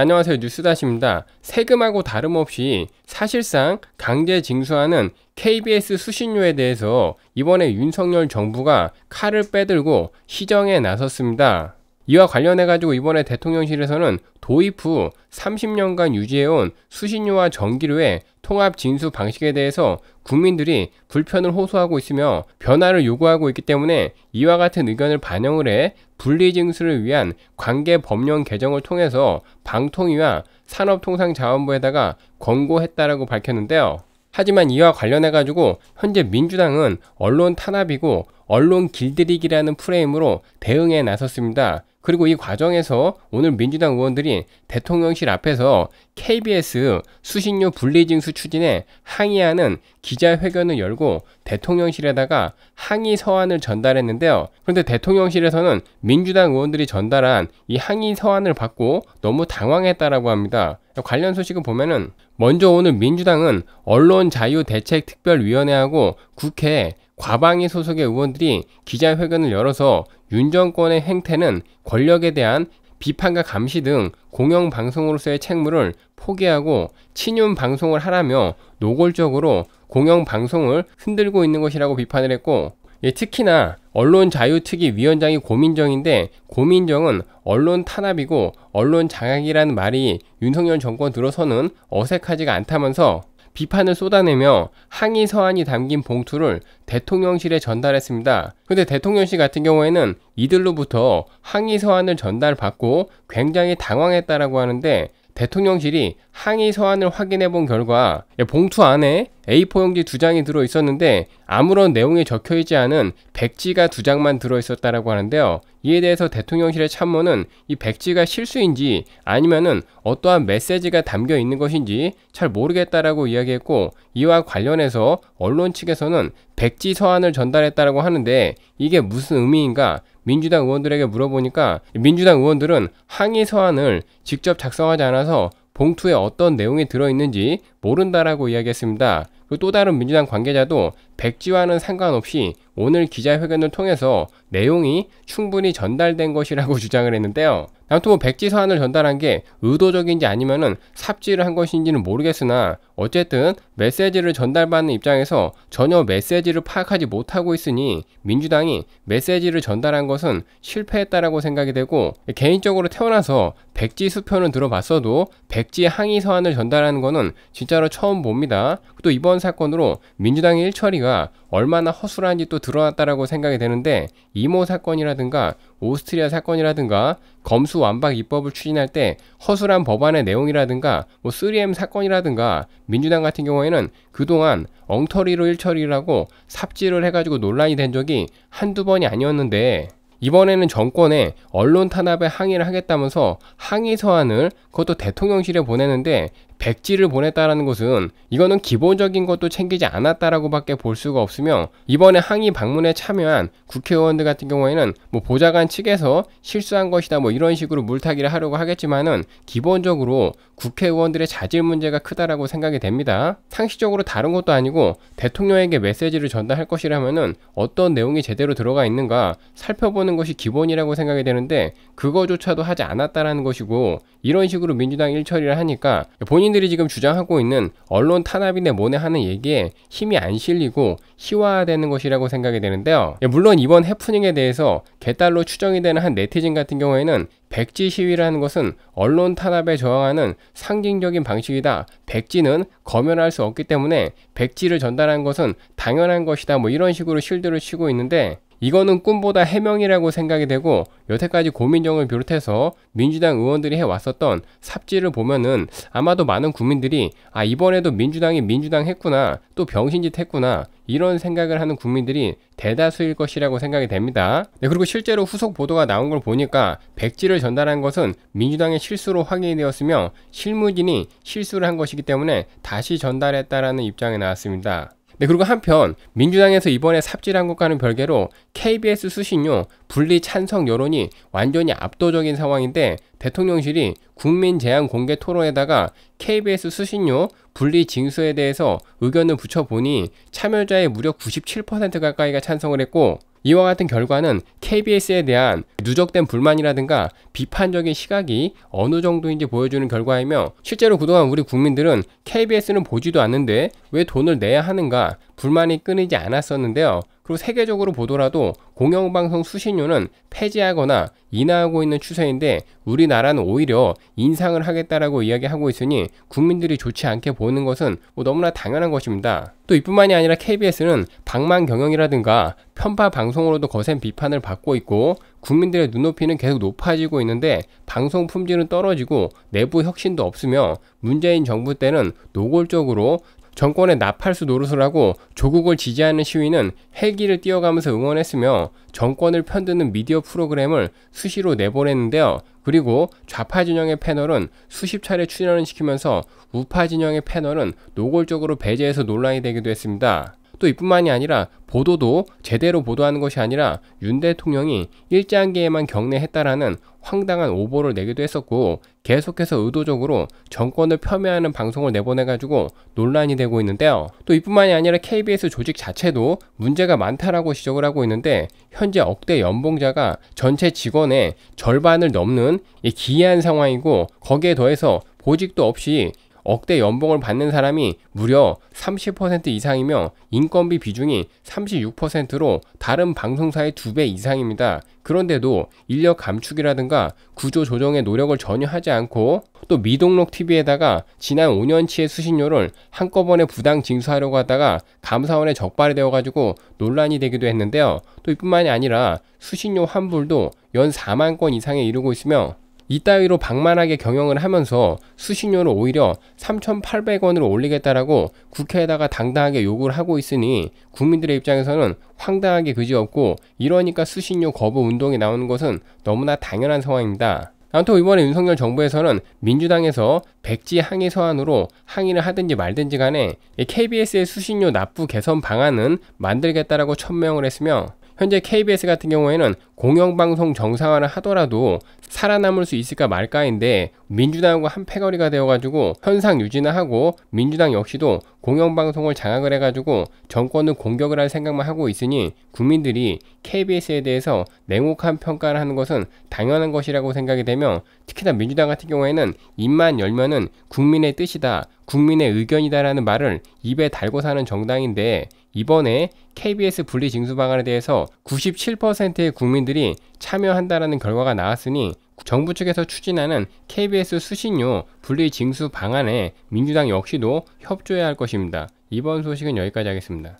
안녕하세요 뉴스다시입니다. 세금하고 다름없이 사실상 강제 징수하는 KBS 수신료에 대해서 이번에 윤석열 정부가 칼을 빼들고 시정에 나섰습니다. 이와 관련해 가지고 이번에 대통령실에서는 도입 후 30년간 유지해온 수신료와 전기료의 통합 진수 방식에 대해서 국민들이 불편을 호소하고 있으며 변화를 요구하고 있기 때문에 이와 같은 의견을 반영을 해 분리 징수를 위한 관계 법령 개정을 통해서 방통위와 산업통상자원부에다가 권고했다라고 밝혔는데요. 하지만 이와 관련해 가지고 현재 민주당은 언론 탄압이고 언론 길들이기라는 프레임으로 대응에 나섰습니다. 그리고 이 과정에서 오늘 민주당 의원들이 대통령실 앞에서 KBS 수신료 분리징수 추진에 항의하는 기자회견을 열고 대통령실에다가 항의 서한을 전달했는데요. 그런데 대통령실에서는 민주당 의원들이 전달한 이 항의 서한을 받고 너무 당황했다라고 합니다. 관련 소식을 보면은 먼저 오늘 민주당은 언론자유대책특별위원회하고 국회 과방위 소속의 의원들이 기자회견을 열어서 윤 정권의 행태는 권력에 대한 비판과 감시 등 공영 방송으로서의 책무를 포기하고 친윤 방송을 하라며 노골적으로 공영 방송을 흔들고 있는 것이라고 비판을 했고 예, 특히나 언론 자유 특위 위원장이 고민정인데 고민정은 언론 탄압이고 언론 장악이라는 말이 윤석열 정권 들어서는 어색하지가 않다면서 비판을 쏟아내며 항의 서한이 담긴 봉투를 대통령실에 전달했습니다. 근데 대통령실 같은 경우에는 이들로부터 항의 서한을 전달받고 굉장히 당황했다라고 하는데 대통령실이 항의 서한을 확인해 본 결과 봉투 안에 A4용지 두 장이 들어 있었는데 아무런 내용이 적혀 있지 않은 백지가 두 장만 들어 있었다라고 하는데요. 이에 대해서 대통령실의 참모는 이 백지가 실수인지 아니면은 어떠한 메시지가 담겨 있는 것인지 잘 모르겠다라고 이야기했고 이와 관련해서 언론 측에서는 백지 서한을 전달했다라고 하는데 이게 무슨 의미인가 민주당 의원들에게 물어보니까 민주당 의원들은 항의 서한을 직접 작성하지 않아서 봉투에 어떤 내용이 들어있는지 모른다라고 이야기했습니다. 또 다른 민주당 관계자도 백지와는 상관없이 오늘 기자회견을 통해서 내용이 충분히 전달된 것이라고 주장을 했는데요. 아무튼 뭐 백지 서한을 전달한 게 의도적인지 아니면은 삽질을 한 것인지는 모르겠으나 어쨌든 메시지를 전달받는 입장에서 전혀 메시지를 파악하지 못하고 있으니 민주당이 메시지를 전달한 것은 실패했다라고 생각이 되고 개인적으로 태어나서 백지 수표는 들어봤어도 백지 항의 서한을 전달하는 거는 진짜로 처음 봅니다. 또 이번 이번 사건으로 민주당의 일처리가 얼마나 허술한지 또 드러났다라고 생각이 되는데 이모 사건이라든가 오스트리아 사건이라든가 검수 완박 입법을 추진할 때 허술한 법안의 내용이라든가 뭐 3M 사건이라든가 민주당 같은 경우에는 그동안 엉터리로 일처리라고 삽질을 해가지고 논란이 된 적이 한두 번이 아니었는데 이번에는 정권에 언론 탄압에 항의를 하겠다면서 항의서한을 그것도 대통령실에 보내는데 백지를 보냈다라는 것은 이거는 기본적인 것도 챙기지 않았다라고 밖에 볼 수가 없으며 이번에 항의 방문에 참여한 국회의원들 같은 경우에는 뭐 보좌관 측에서 실수한 것이다 뭐 이런 식으로 물타기를 하려고 하겠지만은 기본적으로 국회의원들의 자질 문제가 크다라고 생각이 됩니다. 상식적으로 다른 것도 아니고 대통령에게 메시지를 전달할 것이라면은 어떤 내용이 제대로 들어가 있는가 살펴보는 것이 기본이라고 생각이 되는데 그거조차도 하지 않았다라는 것이고 이런 식으로 민주당 일처리를 하니까 본인 본인들이 지금 주장하고 있는 언론 탄압이네 뭐네 하는 얘기에 힘이 안 실리고 희화화되는 것이라고 생각이 되는데요. 예, 물론 이번 해프닝에 대해서 개딸로 추정이 되는 한 네티즌 같은 경우에는 백지 시위라는 것은 언론 탄압에 저항하는 상징적인 방식이다. 백지는 검열할 수 없기 때문에 백지를 전달한 것은 당연한 것이다. 뭐 이런 식으로 실드를 치고 있는데 이거는 꿈보다 해명이라고 생각이 되고 여태까지 고민정을 비롯해서 민주당 의원들이 해왔었던 삽질을 보면은 아마도 많은 국민들이 아 이번에도 민주당이 민주당 했구나 또 병신짓 했구나 이런 생각을 하는 국민들이 대다수일 것이라고 생각이 됩니다. 네, 그리고 실제로 후속 보도가 나온 걸 보니까 백지를 전달한 것은 민주당의 실수로 확인이 되었으며 실무진이 실수를 한 것이기 때문에 다시 전달했다라는 입장이 나왔습니다. 네, 그리고 한편 민주당에서 이번에 삽질한 것과는 별개로 KBS 수신료 분리 찬성 여론이 완전히 압도적인 상황인데 대통령실이 국민 제안 공개 토론에다가 KBS 수신료 분리 징수에 대해서 의견을 붙여보니 참여자의 무려 97% 가까이가 찬성을 했고 이와 같은 결과는 KBS에 대한 누적된 불만이라든가 비판적인 시각이 어느 정도인지 보여주는 결과이며 실제로 그동안 우리 국민들은 KBS는 보지도 않는데 왜 돈을 내야 하는가 불만이 끊이지 않았었는데요. 그리고 세계적으로 보더라도 공영방송 수신료는 폐지하거나 인하하고 있는 추세인데 우리나라는 오히려 인상을 하겠다라고 이야기하고 있으니 국민들이 좋지 않게 보는 것은 뭐 너무나 당연한 것입니다. 또 이뿐만이 아니라 KBS는 방만 경영이라든가 편파 방송으로도 거센 비판을 받고 있고 국민들의 눈높이는 계속 높아지고 있는데 방송 품질은 떨어지고 내부 혁신도 없으며 문재인 정부 때는 노골적으로 정권의 나팔수 노릇을 하고 조국을 지지하는 시위는 헬기를 띄어가면서 응원했으며 정권을 편드는 미디어 프로그램을 수시로 내보냈는데요. 그리고 좌파 진영의 패널은 수십 차례 출연을 시키면서 우파 진영의 패널은 노골적으로 배제해서 논란이 되기도 했습니다. 또 이뿐만이 아니라 보도도 제대로 보도하는 것이 아니라 윤 대통령이 일장기에만 경례했다라는 황당한 오보를 내기도 했었고 계속해서 의도적으로 정권을 폄훼하는 방송을 내보내가지고 논란이 되고 있는데요. 또 이뿐만이 아니라 KBS 조직 자체도 문제가 많다라고 지적을 하고 있는데 현재 억대 연봉자가 전체 직원의 절반을 넘는 이 기이한 상황이고 거기에 더해서 보직도 없이 억대 연봉을 받는 사람이 무려 30% 이상이며 인건비 비중이 36%로 다른 방송사의 2배 이상입니다. 그런데도 인력 감축이라든가 구조 조정의 노력을 전혀 하지 않고 또 미동록 TV에다가 지난 5년치의 수신료를 한꺼번에 부당 징수하려고 하다가 감사원에 적발이 되어가지고 논란이 되기도 했는데요. 또 이뿐만이 아니라 수신료 환불도 연 4만 건 이상에 이르고 있으며 이따위로 방만하게 경영을 하면서 수신료를 오히려 3,800원으로 올리겠다라고 국회에다가 당당하게 요구를 하고 있으니 국민들의 입장에서는 황당하게 그지없고 이러니까 수신료 거부 운동이 나오는 것은 너무나 당연한 상황입니다. 아무튼 이번에 윤석열 정부에서는 민주당에서 백지 항의 서한으로 항의를 하든지 말든지 간에 KBS의 수신료 납부 개선 방안은 만들겠다라고 천명을 했으며 현재 KBS 같은 경우에는 공영방송 정상화를 하더라도 살아남을 수 있을까 말까인데 민주당과 한 패거리가 되어가지고 현상 유지나 하고 민주당 역시도 공영방송을 장악을 해가지고 정권을 공격을 할 생각만 하고 있으니 국민들이 KBS에 대해서 냉혹한 평가를 하는 것은 당연한 것이라고 생각이 되며 특히나 민주당 같은 경우에는 입만 열면은 국민의 뜻이다, 국민의 의견이다라는 말을 입에 달고 사는 정당인데 이번에 KBS 분리 징수 방안에 대해서 97%의 국민들이 참여한다라는 결과가 나왔으니 정부 측에서 추진하는 KBS 수신료 분리 징수 방안에 민주당 역시도 협조해야 할 것입니다. 이번 소식은 여기까지 하겠습니다.